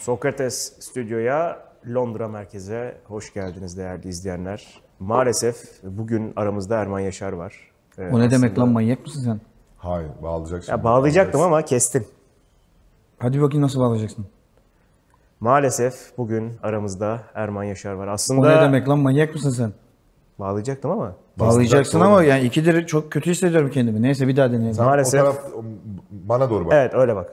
Sokrates Stüdyo'ya Londra merkeze hoş geldiniz değerli izleyenler. Maalesef bugün aramızda Erman Yaşar var. Ee, o ne aslında... demek lan manyak mısın sen? Hayır bağlayacaksın. Ya bağlayacaktım ama kestin. Hadi bakayım nasıl bağlayacaksın. Maalesef bugün aramızda Erman Yaşar var. Aslında... O ne demek lan manyak mısın sen? Bağlayacaktım ama. Bağlayacaksın ama yani ikidir çok kötü hissediyorum kendimi. Neyse bir daha deneyelim. Maalesef. O taraf bana doğru bak. Evet öyle bak.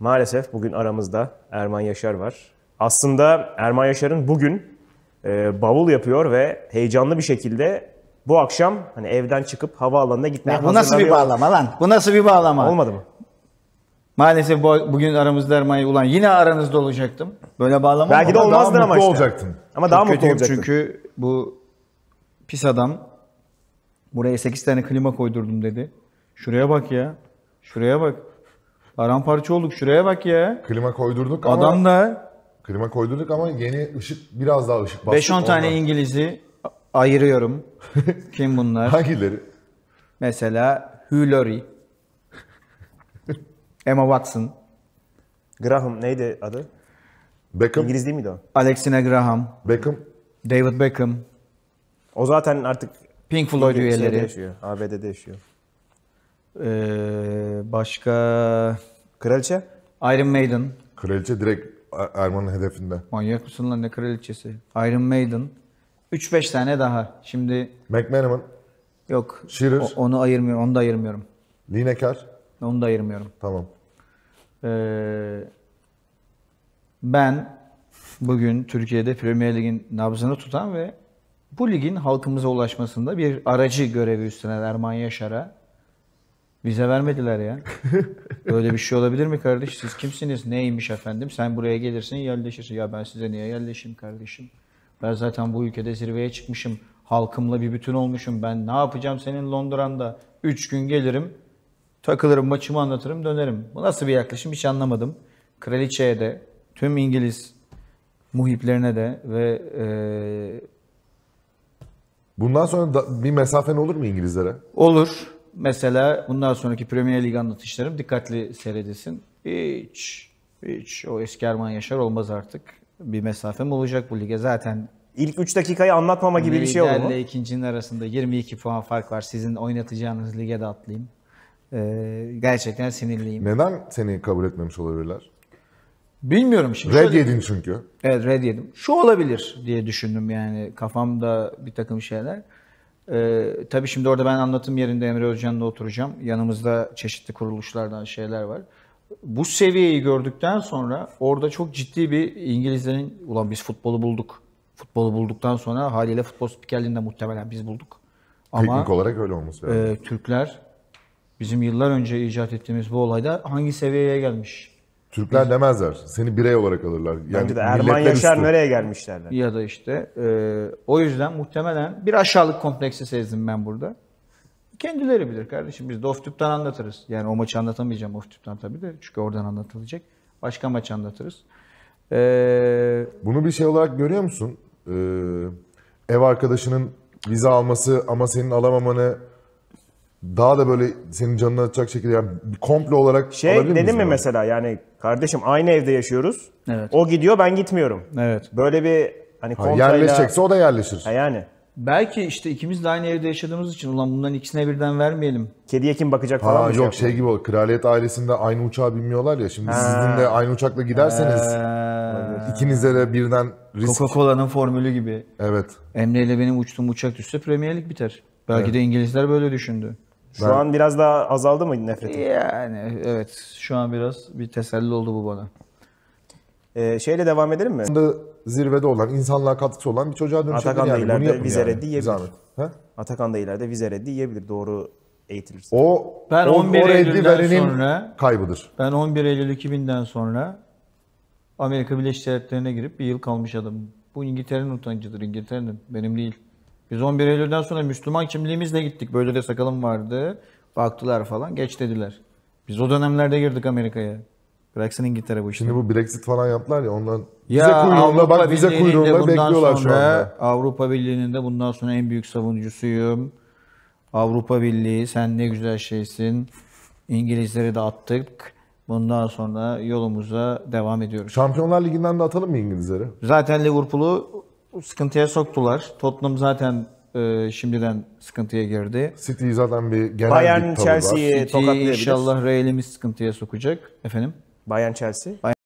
Maalesef bugün aramızda Erman Yaşar var. Aslında Erman Yaşar'ın bugün e, bavul yapıyor ve heyecanlı bir şekilde bu akşam hani evden çıkıp havaalanına gitmeye ya, Bu nasıl bir bağlama lan? Bu nasıl bir bağlama? Olmadı mı? Maalesef bu, bugün aramızda Erman'ı ulan yine aranızda olacaktım. Böyle bağlama Belki de olmazdı ama işte. olacaktın. Ama daha mutlu olacaktın. Çünkü bu pis adam buraya 8 tane klima koydurdum dedi. Şuraya bak ya. Şuraya bak parça olduk. Şuraya bak ya. Klima koydurduk ama... Adam da... Klima koydurduk ama yeni ışık biraz daha ışık bastı. 5-10 tane ondan. İngiliz'i ayırıyorum. Kim bunlar? Hangileri? Mesela Hugh Laurie. Emma Watson. Graham neydi adı? Beckham. İngiliz değil miydi o? Alexine Graham. Beckham. David Beckham. O zaten artık Pink Floyd üyeleri. Yaşıyor, ABD'de yaşıyor. Ee, başka Kraliçe? Iron Maiden. Kraliçe direkt Erman'ın hedefinde. Manyak mısın lan ne kraliçesi? Iron Maiden. 3-5 tane daha. Şimdi... McManaman. Yok. Shearer. o- onu ayırmıyorum. Onu da ayırmıyorum. Lineker. Onu da ayırmıyorum. Tamam. Ee, ben bugün Türkiye'de Premier Lig'in nabzını tutan ve bu ligin halkımıza ulaşmasında bir aracı görevi üstlenen Erman Yaşar'a Vize vermediler ya. Böyle bir şey olabilir mi kardeş? Siz kimsiniz? Neymiş efendim? Sen buraya gelirsin yerleşirsin. Ya ben size niye yerleşeyim kardeşim? Ben zaten bu ülkede zirveye çıkmışım. Halkımla bir bütün olmuşum. Ben ne yapacağım senin Londra'nda? Üç gün gelirim, takılırım, maçımı anlatırım, dönerim. Bu nasıl bir yaklaşım hiç anlamadım. Kraliçeye de, tüm İngiliz muhiplerine de ve e, Bundan sonra da bir mesafen olur mu İngilizlere? olur mesela bundan sonraki Premier Lig anlatışlarım dikkatli seyredilsin. Hiç, hiç o eski Erman Yaşar olmaz artık. Bir mesafem olacak bu lige. Zaten İlk 3 dakikayı anlatmama gibi bir şey olur mu? Liderle ikincinin arasında 22 puan fark var. Sizin oynatacağınız lige de atlayayım. Ee, gerçekten sinirliyim. Neden seni kabul etmemiş olabilirler? Bilmiyorum şimdi. Red yedin çünkü. Evet red yedim. Şu olabilir diye düşündüm yani kafamda bir takım şeyler. Ee, tabii şimdi orada ben anlatım yerinde Emre Özcan'la oturacağım. Yanımızda çeşitli kuruluşlardan şeyler var. Bu seviyeyi gördükten sonra orada çok ciddi bir İngilizlerin ulan biz futbolu bulduk. Futbolu bulduktan sonra haliyle futbol spikerliğinde muhtemelen biz bulduk. Ama, Teknik olarak öyle olması lazım. E, Türkler bizim yıllar önce icat ettiğimiz bu olayda hangi seviyeye gelmiş? Türkler demezler. Seni birey olarak alırlar. Yani Bence de Erman Yaşar üstü. nereye gelmişlerler. Ya da işte e, o yüzden muhtemelen bir aşağılık kompleksi sezdim ben burada. Kendileri bilir kardeşim. Biz de off-tüpten anlatırız. Yani o maçı anlatamayacağım off-tüpten tabii de. Çünkü oradan anlatılacak. Başka maç anlatırız. Ee, Bunu bir şey olarak görüyor musun? Ee, ev arkadaşının vize alması ama senin alamamanı daha da böyle senin canını atacak şekilde yani komple olarak şey alabilir dedim mi sana? mesela yani kardeşim aynı evde yaşıyoruz. Evet. O gidiyor ben gitmiyorum. Evet. Böyle bir hani ha, yerleşecekse o da yerleşir. Ha, yani. Belki işte ikimiz de aynı evde yaşadığımız için ulan bunların ikisine birden vermeyelim. Kediye kim bakacak falan ha, şey Yok yapalım? şey gibi olur. Kraliyet ailesinde aynı uçağa binmiyorlar ya. Şimdi ha. sizin de aynı uçakla giderseniz ha. ikinize de birden risk. Coca-Cola'nın formülü gibi. Evet. Emre ile benim uçtuğum uçak düşse Premier Lig biter. Belki evet. de İngilizler böyle düşündü. Şu ben, an biraz daha azaldı mı nefretin? Yani evet şu an biraz bir teselli oldu bu bana. Ee, şeyle devam edelim mi? Zirvede olan, insanlığa katkısı olan bir çocuğa dönüşebilir. Atakan da yani. ileride vize yani. reddi yiyebilir. Atakan da ileride vize reddi yiyebilir doğru eğitilirse. O, ben 11 o Eylül'den sonra kaybıdır. Ben 11 Eylül 2000'den sonra Amerika Birleşik Devletleri'ne girip bir yıl kalmış adam. Bu İngiltere'nin utancıdır İngiltere'nin, benim değil. Biz 11 Eylül'den sonra Müslüman kimliğimizle gittik. Böyle de sakalım vardı. Baktılar falan. Geç dediler. Biz o dönemlerde girdik Amerika'ya. Bıraksın İngiltere bu işi. Şimdi bu Brexit falan yaptılar ya ondan ya vize kuyruğunda bak vize kuyruğunda bekliyorlar sonra, şu anda. Avrupa Birliği'nin de bundan sonra en büyük savunucusuyum. Avrupa Birliği sen ne güzel şeysin. İngilizleri de attık. Bundan sonra yolumuza devam ediyoruz. Şampiyonlar Ligi'nden de atalım mı İngilizleri? Zaten Liverpool'u sıkıntıya soktular. Tottenham zaten e, şimdiden sıkıntıya girdi. City zaten bir genel Bayern bir tavır var. Chelsea'yi City tokatlayabilir. inşallah Real'imiz sıkıntıya sokacak. Efendim? Bayern Chelsea. Bayern